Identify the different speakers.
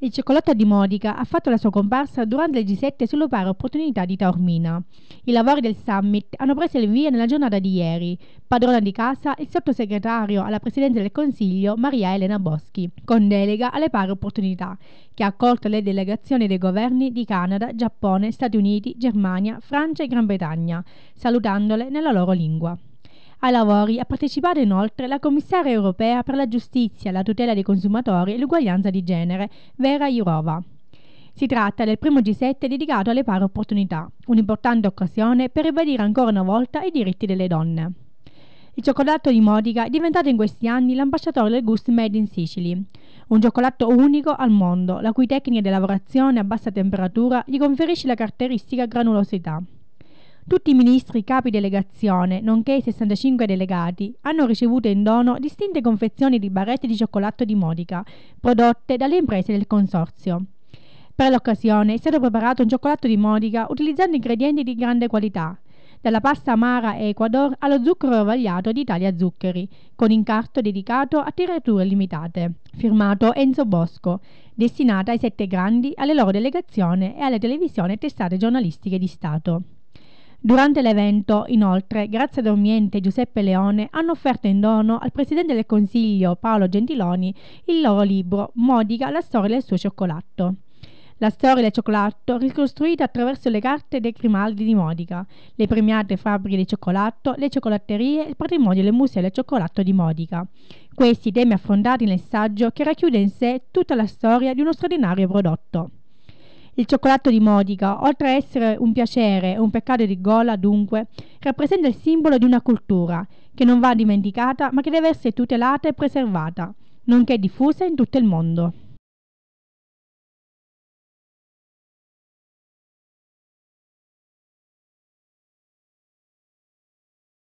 Speaker 1: Il cioccolato di Modica ha fatto la sua comparsa durante le G7 sulle pari opportunità di Taormina. I lavori del summit hanno preso il via nella giornata di ieri. Padrona di casa il sottosegretario alla presidenza del Consiglio Maria Elena Boschi, con delega alle pari opportunità, che ha accolto le delegazioni dei governi di Canada, Giappone, Stati Uniti, Germania, Francia e Gran Bretagna, salutandole nella loro lingua. Ai lavori ha partecipato inoltre la commissaria europea per la giustizia, la tutela dei consumatori e l'uguaglianza di genere, Vera Jourova. Si tratta del primo G7 dedicato alle pari opportunità, un'importante occasione per ribadire ancora una volta i diritti delle donne. Il cioccolato di Modica è diventato in questi anni l'ambasciatore del gusto Made in Sicily, un cioccolato unico al mondo, la cui tecnica di lavorazione a bassa temperatura gli conferisce la caratteristica granulosità. Tutti i ministri capi delegazione, nonché i 65 delegati, hanno ricevuto in dono distinte confezioni di barrette di cioccolato di Modica, prodotte dalle imprese del consorzio. Per l'occasione è stato preparato un cioccolato di Modica utilizzando ingredienti di grande qualità, dalla pasta amara Ecuador allo zucchero vagliato di Italia Zuccheri, con incarto dedicato a tirature limitate, firmato Enzo Bosco, destinata ai sette grandi, alle loro delegazioni e alle televisioni e testate giornalistiche di Stato. Durante l'evento, inoltre, Grazia Dormiente e Giuseppe Leone hanno offerto in dono al Presidente del Consiglio Paolo Gentiloni il loro libro Modica, la storia del suo cioccolato. La storia del cioccolato ricostruita attraverso le carte dei Grimaldi di Modica, le premiate fabbriche di cioccolato, le cioccolaterie, il patrimonio del Museo del Cioccolato di Modica. Questi temi affrontati nel saggio che racchiude in sé tutta la storia di uno straordinario prodotto. Il cioccolato di Modica, oltre a essere un piacere e un peccato di gola, dunque, rappresenta il simbolo di una cultura che non va dimenticata ma che deve essere tutelata e preservata, nonché diffusa in tutto il mondo.